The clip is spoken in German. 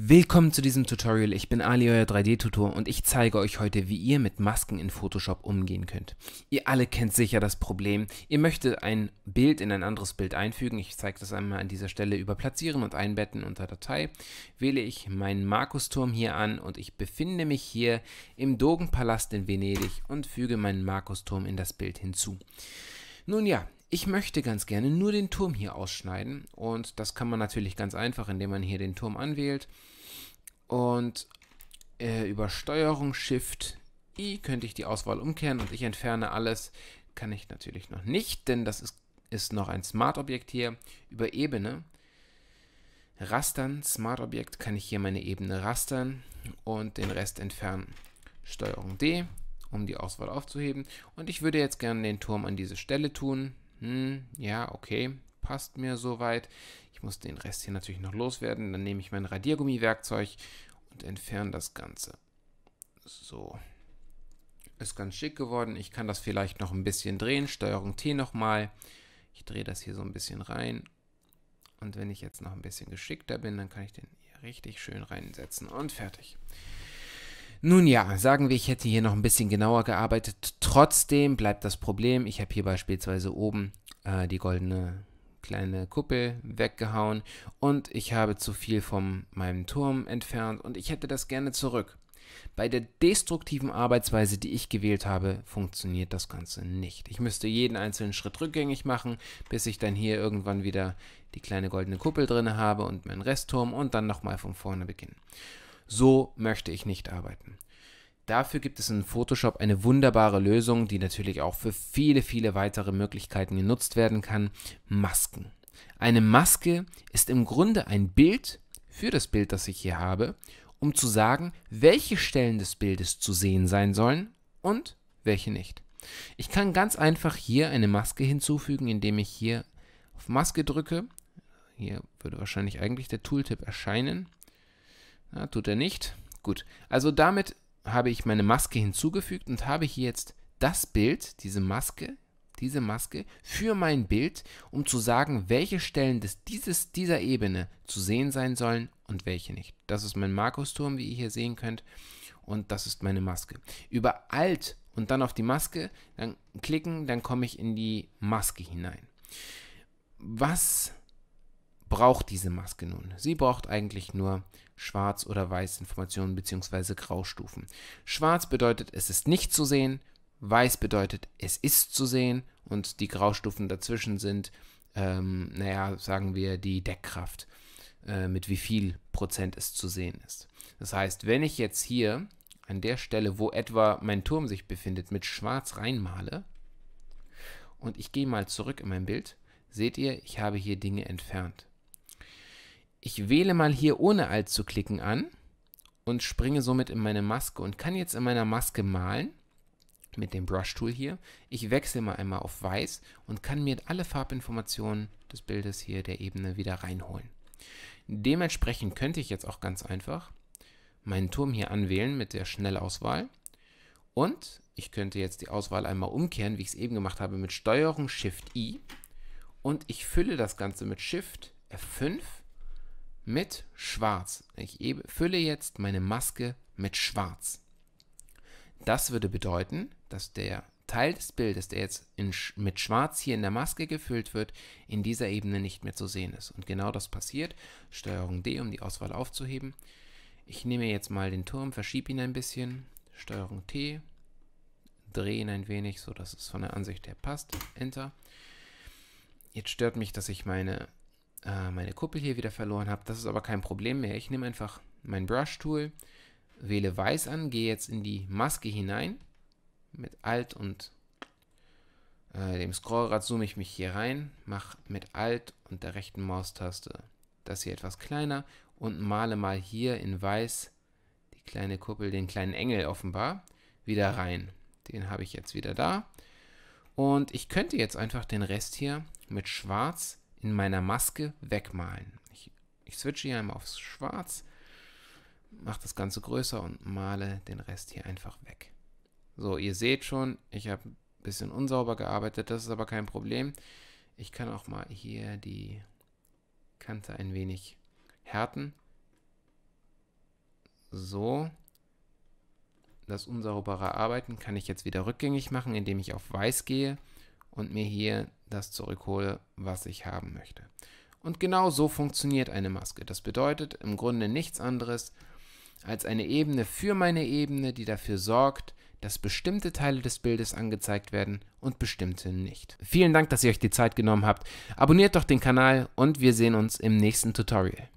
Willkommen zu diesem Tutorial, ich bin Ali, euer 3D-Tutor und ich zeige euch heute, wie ihr mit Masken in Photoshop umgehen könnt. Ihr alle kennt sicher das Problem, ihr möchtet ein Bild in ein anderes Bild einfügen, ich zeige das einmal an dieser Stelle über Platzieren und Einbetten unter Datei, wähle ich meinen Markusturm hier an und ich befinde mich hier im Dogenpalast in Venedig und füge meinen Markusturm in das Bild hinzu. Nun ja, ich möchte ganz gerne nur den Turm hier ausschneiden und das kann man natürlich ganz einfach, indem man hier den Turm anwählt und äh, über Steuerung Shift I könnte ich die Auswahl umkehren und ich entferne alles. Kann ich natürlich noch nicht, denn das ist, ist noch ein Smart-Objekt hier. Über Ebene rastern, Smart-Objekt, kann ich hier meine Ebene rastern und den Rest entfernen. Steuerung D, um die Auswahl aufzuheben. Und ich würde jetzt gerne den Turm an diese Stelle tun. Hm, ja, okay, passt mir soweit. Ich muss den Rest hier natürlich noch loswerden. Dann nehme ich mein Radiergummiwerkzeug und entferne das Ganze. So. Ist ganz schick geworden. Ich kann das vielleicht noch ein bisschen drehen. Steuerung T nochmal. Ich drehe das hier so ein bisschen rein. Und wenn ich jetzt noch ein bisschen geschickter bin, dann kann ich den hier richtig schön reinsetzen. Und fertig. Nun ja, sagen wir, ich hätte hier noch ein bisschen genauer gearbeitet. Trotzdem bleibt das Problem, ich habe hier beispielsweise oben äh, die goldene kleine Kuppel weggehauen und ich habe zu viel von meinem Turm entfernt und ich hätte das gerne zurück. Bei der destruktiven Arbeitsweise, die ich gewählt habe, funktioniert das Ganze nicht. Ich müsste jeden einzelnen Schritt rückgängig machen, bis ich dann hier irgendwann wieder die kleine goldene Kuppel drin habe und meinen Restturm und dann nochmal von vorne beginnen. So möchte ich nicht arbeiten. Dafür gibt es in Photoshop eine wunderbare Lösung, die natürlich auch für viele, viele weitere Möglichkeiten genutzt werden kann, Masken. Eine Maske ist im Grunde ein Bild für das Bild, das ich hier habe, um zu sagen, welche Stellen des Bildes zu sehen sein sollen und welche nicht. Ich kann ganz einfach hier eine Maske hinzufügen, indem ich hier auf Maske drücke. Hier würde wahrscheinlich eigentlich der Tooltip erscheinen. Ja, tut er nicht. Gut, also damit habe ich meine Maske hinzugefügt und habe hier jetzt das Bild, diese Maske, diese Maske für mein Bild, um zu sagen, welche Stellen des, dieses, dieser Ebene zu sehen sein sollen und welche nicht. Das ist mein Markusturm, wie ihr hier sehen könnt, und das ist meine Maske. Über Alt und dann auf die Maske, dann klicken, dann komme ich in die Maske hinein. Was braucht diese Maske nun? Sie braucht eigentlich nur Schwarz- oder Weiß-Informationen bzw. Graustufen. Schwarz bedeutet, es ist nicht zu sehen, Weiß bedeutet, es ist zu sehen und die Graustufen dazwischen sind, ähm, naja, sagen wir die Deckkraft, äh, mit wie viel Prozent es zu sehen ist. Das heißt, wenn ich jetzt hier an der Stelle, wo etwa mein Turm sich befindet, mit Schwarz reinmale und ich gehe mal zurück in mein Bild, seht ihr, ich habe hier Dinge entfernt. Ich wähle mal hier ohne Alt zu klicken an und springe somit in meine Maske und kann jetzt in meiner Maske malen mit dem Brush-Tool hier. Ich wechsle mal einmal auf Weiß und kann mir alle Farbinformationen des Bildes hier der Ebene wieder reinholen. Dementsprechend könnte ich jetzt auch ganz einfach meinen Turm hier anwählen mit der Schnellauswahl und ich könnte jetzt die Auswahl einmal umkehren, wie ich es eben gemacht habe, mit Steuerung Shift I und ich fülle das Ganze mit Shift F5 mit Schwarz. Ich fülle jetzt meine Maske mit Schwarz. Das würde bedeuten, dass der Teil des Bildes, der jetzt in, mit Schwarz hier in der Maske gefüllt wird, in dieser Ebene nicht mehr zu sehen ist. Und genau das passiert. Steuerung D, um die Auswahl aufzuheben. Ich nehme jetzt mal den Turm, verschiebe ihn ein bisschen. Steuerung T, drehe ihn ein wenig, sodass es von der Ansicht her passt. Enter. Jetzt stört mich, dass ich meine äh, meine Kuppel hier wieder verloren habe. Das ist aber kein Problem mehr. Ich nehme einfach mein Brush-Tool, wähle Weiß an, gehe jetzt in die Maske hinein. Mit Alt und äh, dem Scrollrad zoome ich mich hier rein, mache mit Alt und der rechten Maustaste das hier etwas kleiner und male mal hier in Weiß die kleine Kuppel, den kleinen Engel offenbar, wieder rein. Den habe ich jetzt wieder da. Und ich könnte jetzt einfach den Rest hier mit Schwarz in meiner Maske wegmalen. Ich, ich switche hier einmal aufs Schwarz, mache das Ganze größer und male den Rest hier einfach weg. So, ihr seht schon, ich habe ein bisschen unsauber gearbeitet, das ist aber kein Problem. Ich kann auch mal hier die Kante ein wenig härten. So. Das unsaubere Arbeiten kann ich jetzt wieder rückgängig machen, indem ich auf Weiß gehe und mir hier das zurückhole, was ich haben möchte. Und genau so funktioniert eine Maske. Das bedeutet im Grunde nichts anderes als eine Ebene für meine Ebene, die dafür sorgt, dass bestimmte Teile des Bildes angezeigt werden und bestimmte nicht. Vielen Dank, dass ihr euch die Zeit genommen habt. Abonniert doch den Kanal und wir sehen uns im nächsten Tutorial.